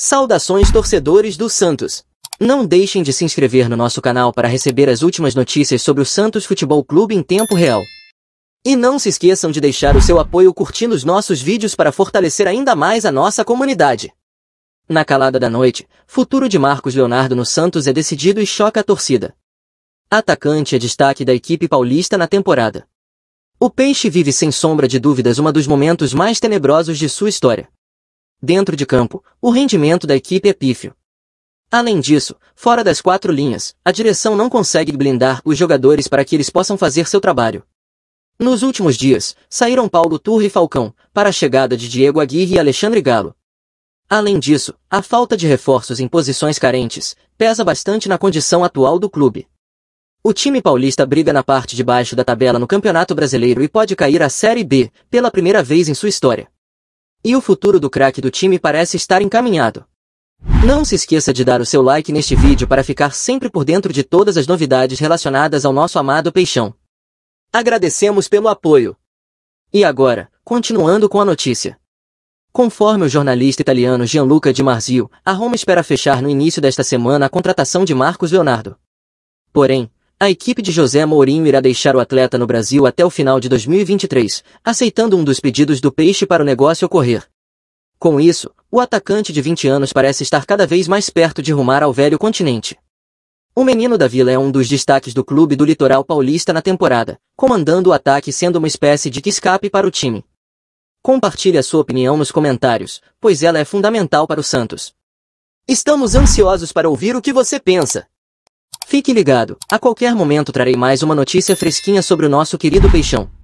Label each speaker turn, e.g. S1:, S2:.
S1: Saudações torcedores do Santos! Não deixem de se inscrever no nosso canal para receber as últimas notícias sobre o Santos Futebol Clube em tempo real. E não se esqueçam de deixar o seu apoio curtindo os nossos vídeos para fortalecer ainda mais a nossa comunidade. Na calada da noite, futuro de Marcos Leonardo no Santos é decidido e choca a torcida. Atacante é destaque da equipe paulista na temporada. O Peixe vive sem sombra de dúvidas uma dos momentos mais tenebrosos de sua história dentro de campo, o rendimento da equipe é pífio. Além disso, fora das quatro linhas, a direção não consegue blindar os jogadores para que eles possam fazer seu trabalho. Nos últimos dias, saíram Paulo Turra e Falcão, para a chegada de Diego Aguirre e Alexandre Galo. Além disso, a falta de reforços em posições carentes pesa bastante na condição atual do clube. O time paulista briga na parte de baixo da tabela no Campeonato Brasileiro e pode cair à Série B, pela primeira vez em sua história. E o futuro do craque do time parece estar encaminhado. Não se esqueça de dar o seu like neste vídeo para ficar sempre por dentro de todas as novidades relacionadas ao nosso amado peixão. Agradecemos pelo apoio. E agora, continuando com a notícia. Conforme o jornalista italiano Gianluca Di Marzio, a Roma espera fechar no início desta semana a contratação de Marcos Leonardo. Porém, a equipe de José Mourinho irá deixar o atleta no Brasil até o final de 2023, aceitando um dos pedidos do peixe para o negócio ocorrer. Com isso, o atacante de 20 anos parece estar cada vez mais perto de rumar ao velho continente. O menino da Vila é um dos destaques do clube do litoral paulista na temporada, comandando o ataque sendo uma espécie de escape para o time. Compartilhe a sua opinião nos comentários, pois ela é fundamental para o Santos. Estamos ansiosos para ouvir o que você pensa. Fique ligado, a qualquer momento trarei mais uma notícia fresquinha sobre o nosso querido peixão.